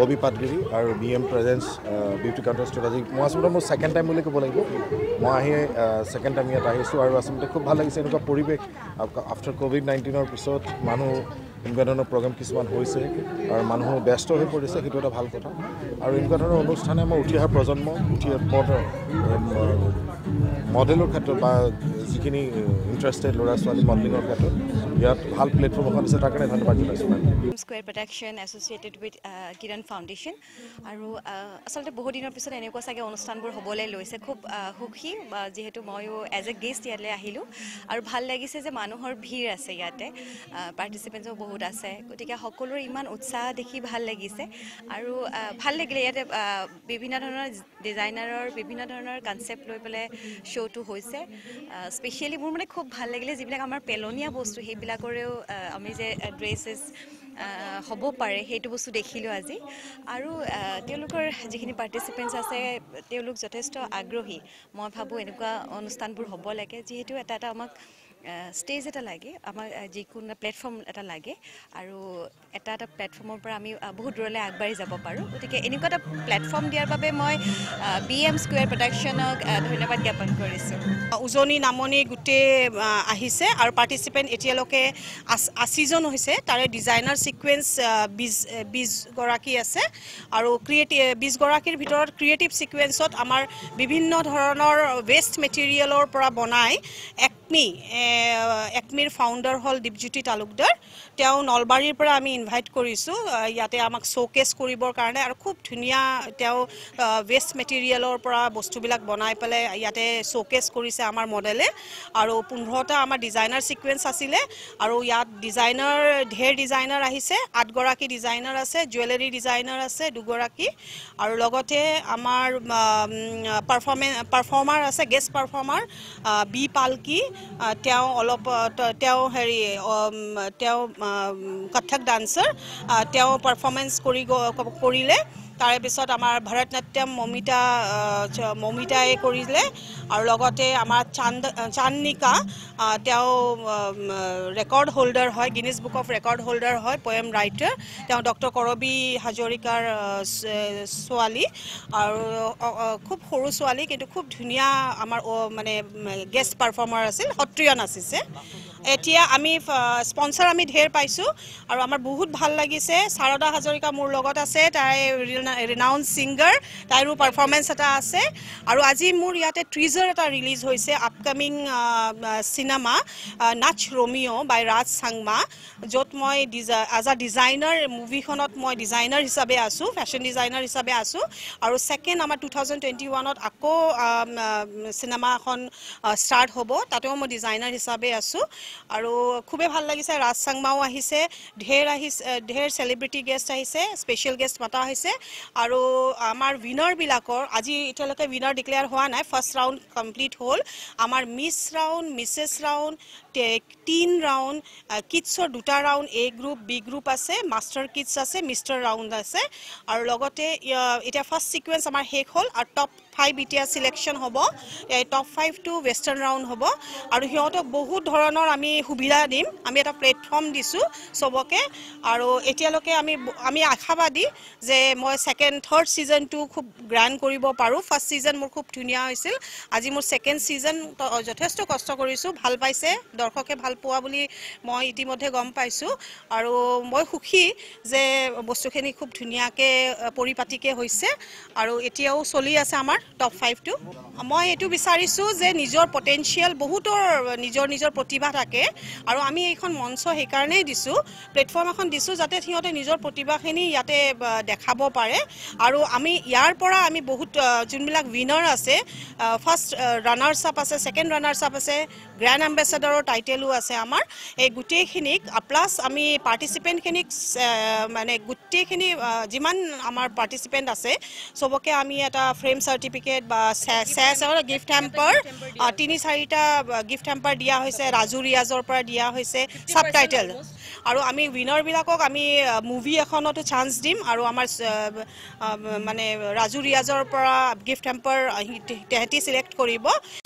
ববি পাটগিৰি আৰু B M presents beauty counter store মই আচলতে মোৰ ছেকেণ্ড টাইম বুলি ক'ব লাগিব মই আহি ছেকেণ্ড টাইম ইয়াত আহিছোঁ আৰু আচলতে খুব ভাল লাগিছে এনেকুৱা পৰিৱেশ আফটাৰ ক'ভিড নাইণ্টিনৰ পিছত মানুহ এনেকুৱা ধৰণৰ প্ৰগ্ৰেম কিছুমান হৈছে আৰু মানুহ ব্যস্ত হৈ পৰিছে সেইটো এটা ভাল কথা আৰু এনেকুৱা ধৰণৰ অনুষ্ঠানে আমাৰ উঠি অহা প্ৰজন্ম উঠি মডেলৰ ক্ষেত্ৰত বা যিখিনি ইণ্টাৰেষ্টেড ল'ৰা ছোৱালী মডেলিঙৰ ক্ষেত্ৰত ইয়াত ভাল প্লেটফৰ্ম এখন আছে তাৰ কাৰণে ধন্যবাদ জনাইছোঁ square production associated with Kiran foundation আৰু আচলতে বহুদিনৰ পিছত এনেকুৱা চাগে অনুষ্ঠানবোৰ হ'বলৈ লৈছে খুব সুখী যিহেতু ময়ো এজ এ গেষ্ট ইয়ালৈ আহিলোঁ আৰু ভাল লাগিছে যে মানুহৰ ভিৰ আছে ইয়াতে পাৰ্টিচিপেণ্টছো বহুত আছে গতিকে সকলোৰে ইমান উৎসাহ দেখি ভাল লাগিছে আৰু ভাল লাগিলে ইয়াতে বিভিন্ন ধৰণৰ ডিজাইনাৰৰ বিভিন্ন ধৰণৰ কনচেপ্ট লৈ পেলাই শ্ব'টো হৈছে স্পেচিয়েলি মোৰ মানে খুব ভাল লাগিলে যিবিলাক আমাৰ পেলনীয়া বস্তু সেইবিলাকৰেও আমি যে ড্ৰেছেছ হ'ব পাৰে সেইটো বস্তু দেখিলোঁ আজি আৰু তেওঁলোকৰ যিখিনি পাৰ্টিচিপেণ্টছ আছে তেওঁলোক যথেষ্ট আগ্ৰহী মই ভাবোঁ এনেকুৱা অনুষ্ঠানবোৰ হ'ব লাগে যিহেতু এটা এটা আমাক ষ্টেজ এটা লাগে আমাৰ যিকোনো এটা প্লেটফৰ্ম এটা লাগে আৰু এটা এটা প্লেটফৰ্মৰ পৰা আমি বহুত দূৰলৈ আগবাঢ়ি যাব পাৰোঁ গতিকে এনেকুৱা এটা প্লেটফৰ্ম দিয়াৰ বাবে মই বি এম স্কুৱেৰ প্ৰডাকশ্যনক ধন্যবাদ জ্ঞাপন কৰিছোঁ উজনি নামনি গোটেই আহিছে আৰু পাৰ্টিচিপেণ্ট এতিয়ালৈকে আশীজন হৈছে তাৰে ডিজাইনাৰ ছিকুৱেঞ্চ বিছ বিছগৰাকী আছে আৰু ক্ৰিয়েটিভ বিছগৰাকীৰ ভিতৰত ক্ৰিয়েটিভ ছিকুৱেঞ্চত আমাৰ বিভিন্ন ধৰণৰ ৱেষ্ট মেটেৰিয়েলৰ পৰা বনাই এক একমি একমিৰ ফাউণ্ডাৰ হ'ল দীপজ্যোতি তালুকদাৰ তেওঁ নলবাৰীৰ পৰা আমি ইনভাইট কৰিছোঁ ইয়াতে আমাক শ্ব'কেচ কৰিবৰ কাৰণে আৰু খুব ধুনীয়া তেওঁ ৱেষ্ট মেটেৰিয়েলৰ পৰা বস্তুবিলাক বনাই পেলাই ইয়াতে শ্ব'কেচ কৰিছে আমাৰ মডেলে আৰু পোন্ধৰটা আমাৰ ডিজাইনাৰ ছিকুৱেঞ্চ আছিলে আৰু ইয়াত ডিজাইনাৰ ঢেৰ ডিজাইনাৰ আহিছে আঠগৰাকী ডিজাইনাৰ আছে জুৱেলাৰী ডিজাইনাৰ আছে দুগৰাকী আৰু লগতে আমাৰ পাৰফৰ্মে পাৰফৰ্মাৰ আছে গেষ্ট পাৰফৰ্মাৰ বি পালকী তেওঁ অলপ তেওঁ হেৰি তেওঁ কথক ডান্সাৰ তেওঁ পাৰফৰ্মেঞ্চ কৰি কৰিলে তাৰে পিছত আমাৰ ভাৰতনাট্যম মমিতা মমিতাই কৰিলে আৰু লগতে আমাৰ চান্দ চান্দনিকা তেওঁ ৰেকৰ্ড হোল্ডাৰ হয় Guinness book of record holder হয় পয়েম ৰাইটাৰ তেওঁ ডক্টৰ কৰবী হাজৰিকাৰ ছোৱালী আৰু খুব সৰু ছোৱালী কিন্তু খুব ধুনীয়া আমাৰ মানে গেষ্ট পাৰফৰ্মাৰ আছিল সত্ৰীয় নাচিছে এতিয়া আমি স্পনচাৰ আমি ঢেৰ পাইছোঁ আৰু আমাৰ বহুত ভাল লাগিছে শাৰদা হাজৰিকা মোৰ লগত আছে তাই ৰিনাউন ছিংগাৰ তাইৰো পাৰফৰ্মেঞ্চ এটা আছে আৰু আজি মোৰ ইয়াতে ট্ৰিজাৰ এটা ৰিলিজ হৈছে upcoming cinema Nach Romeo' by Raj Changma য'ত মই এজ আ ডিজাইনাৰ মুভিখনত মই ডিজাইনাৰ হিচাপে আছোঁ ফেশ্বন ডিজাইনাৰ হিচাপে আছোঁ আৰু ছেকেণ্ড আমাৰ টু থাউজেণ্ড টুৱেণ্টি ওৱানত আকৌ চিনেমা এখন ষ্টাৰ্ট হ'ব তাতেও মই ডিজাইনাৰ হিচাপে আছোঁ আৰু খুবেই ভাল লাগিছে ৰাজ চাংমাও আহিছে ঢেৰ আহিছে ঢেৰ চেলিব্ৰিটি গেষ্ট আহিছে স্পেচিয়েল গেষ্ট মতা হৈছে আৰু আমাৰ উইনাৰবিলাকৰ আজি এতিয়ালৈকে উইনাৰ ডিক্লেয়াৰ হোৱা নাই ফাৰ্ষ্ট ৰাউণ্ড কমপ্লিট হ'ল আমাৰ miss round Mrs round teen round কিডছৰ দুটা round A group B group আছে মাষ্টাৰ কিডছ আছে মিষ্টাৰ ৰাউণ্ড আছে আৰু লগতে এতিয়া ফাৰ্ষ্ট ছিকুৱেঞ্চ আমাৰ শেষ হ'ল আৰু টপ ফাইভ এতিয়া চিলেকশ্যন হ'ব top five to western round হ'ব আৰু সিহঁতক বহুত ধৰণৰ আমি সুবিধা দিম আমি এটা প্লেটফৰ্ম দিছোঁ চবকে আৰু এতিয়ালৈকে আমি আমি আশাবাদী যে মই ছেকেণ্ড থাৰ্ড ছিজনটো খুব গ্ৰাইণ্ড কৰিব পাৰোঁ ফাৰ্ষ্ট ছিজন মোৰ খুব ধুনীয়া হৈছিল আজি মোৰ ছেকেণ্ড ছিজন যথেষ্ট কষ্ট কৰিছোঁ ভাল পাইছে দৰ্শকে ভাল পোৱা বুলি মই ইতিমধ্যে গম পাইছোঁ আৰু মই সুখী যে বস্তুখিনি খুব ধুনীয়াকৈ পৰিপাটিকৈ হৈছে আৰু এতিয়াও চলি আছে আমাৰ টপ ফাইভটো মই এইটো বিচাৰিছোঁ যে নিজৰ পটেঞ্চিয়েল বহুতৰ নিজৰ নিজৰ প্ৰতিভা থাকে আৰু আমি এইখন মঞ্চ সেইকাৰণেই দিছোঁ প্লেটফৰ্ম এখন দিছোঁ যাতে সিহঁতে নিজৰ প্ৰতিভাখিনি ইয়াতে দেখাব পাৰে আৰু আমি ইয়াৰ পৰা আমি বহুত যোনবিলাক উইনাৰ আছে ফাৰ্ষ্ট ৰাণাৰ্ছ আপ আছে ছেকেণ্ড ৰাণাৰ্ছ আপ আছে গ্ৰেণ্ড এম্বেচাডৰৰ টাইটেলো আছে আমাৰ এই গোটেইখিনিক প্লাছ আমি পাৰ্টিচিপেণ্টখিনিক মানে গোটেইখিনি যিমান আমাৰ পাৰ্টিচিপেণ্ট আছে চবকে আমি এটা ফ্ৰেম চাৰ্টিফিকেট সার্টিফিকেট বা স্যাসর গিফট হ্যাম্পার তিন চারিটা গিফট হ্যাম্পার দিয়া হয়েছে রাজু রিয়াজের দিয়া হয়েছে সাবটাইটেল আর আমি উইনারবিলক আমি মুভি এখনতো চান্স দিম আর আমার মানে রাজু রিয়াজের গিফট হ্যাম্পার সিলেক্ট করব